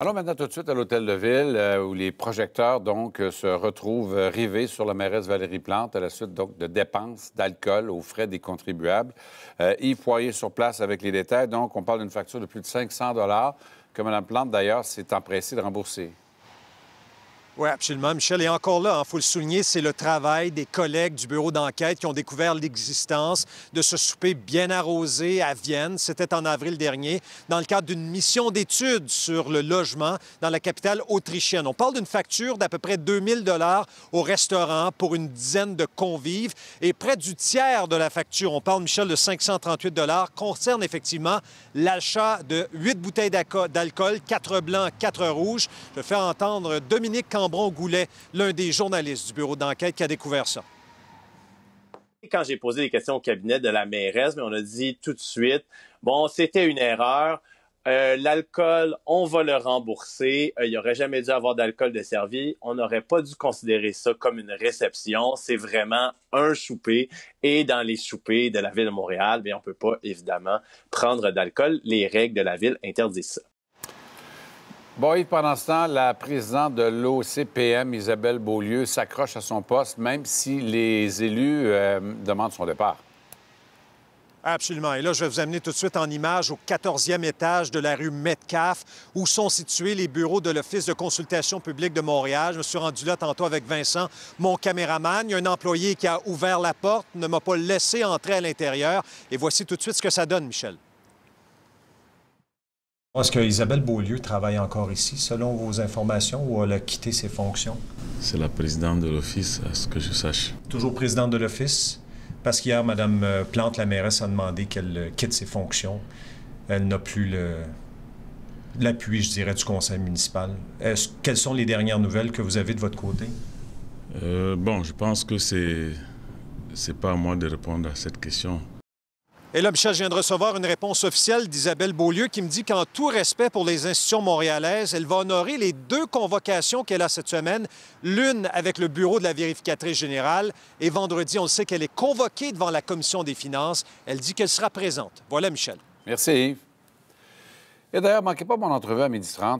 Allons maintenant tout de suite à l'Hôtel de Ville, euh, où les projecteurs donc euh, se retrouvent euh, rivés sur la mairesse Valérie Plante à la suite donc de dépenses d'alcool aux frais des contribuables. et Yves sur place avec les détails. Donc, on parle d'une facture de plus de 500 dollars que Mme Plante, d'ailleurs, s'est empressée de rembourser. Oui, absolument. Michel, et encore là, il hein, faut le souligner, c'est le travail des collègues du bureau d'enquête qui ont découvert l'existence de ce souper bien arrosé à Vienne. C'était en avril dernier, dans le cadre d'une mission d'études sur le logement dans la capitale autrichienne. On parle d'une facture d'à peu près 2000 dollars au restaurant pour une dizaine de convives et près du tiers de la facture, on parle, Michel, de 538 dollars, concerne effectivement l'achat de huit bouteilles d'alcool, quatre blancs, quatre rouges. Je vais faire entendre Dominique Cambron l'un des journalistes du bureau d'enquête qui a découvert ça quand j'ai posé des questions au cabinet de la mairesse, mais on a dit tout de suite, bon, c'était une erreur. Euh, l'alcool, on va le rembourser. Euh, il n'y aurait jamais dû avoir d'alcool desservi. On n'aurait pas dû considérer ça comme une réception. C'est vraiment un souper. Et dans les soupers de la ville de Montréal, bien, on ne peut pas évidemment prendre d'alcool. Les règles de la ville interdisent ça. Bon, pendant ce temps, la présidente de l'OCPM, Isabelle Beaulieu, s'accroche à son poste, même si les élus euh, demandent son départ. Absolument. Et là, je vais vous amener tout de suite en image au 14e étage de la rue Metcalf, où sont situés les bureaux de l'Office de consultation publique de Montréal. Je me suis rendu là tantôt avec Vincent, mon caméraman. Il y a un employé qui a ouvert la porte, ne m'a pas laissé entrer à l'intérieur. Et voici tout de suite ce que ça donne, Michel. Est-ce que Isabelle Beaulieu travaille encore ici, selon vos informations, ou elle a quitté ses fonctions? C'est la présidente de l'Office, à ce que je sache. Toujours présidente de l'Office? Parce qu'hier, Mme euh, Plante, la mairesse, a demandé qu'elle euh, quitte ses fonctions. Elle n'a plus l'appui, je dirais, du conseil municipal. Quelles sont les dernières nouvelles que vous avez de votre côté? Euh, bon, je pense que c'est... C'est pas à moi de répondre à cette question. Et là, Michel, je viens de recevoir une réponse officielle d'Isabelle Beaulieu qui me dit qu'en tout respect pour les institutions montréalaises, elle va honorer les deux convocations qu'elle a cette semaine, l'une avec le bureau de la vérificatrice générale, et vendredi, on le sait qu'elle est convoquée devant la commission des finances. Elle dit qu'elle sera présente. Voilà, Michel. Merci, Et d'ailleurs, manquez pas mon entrevue à midi 30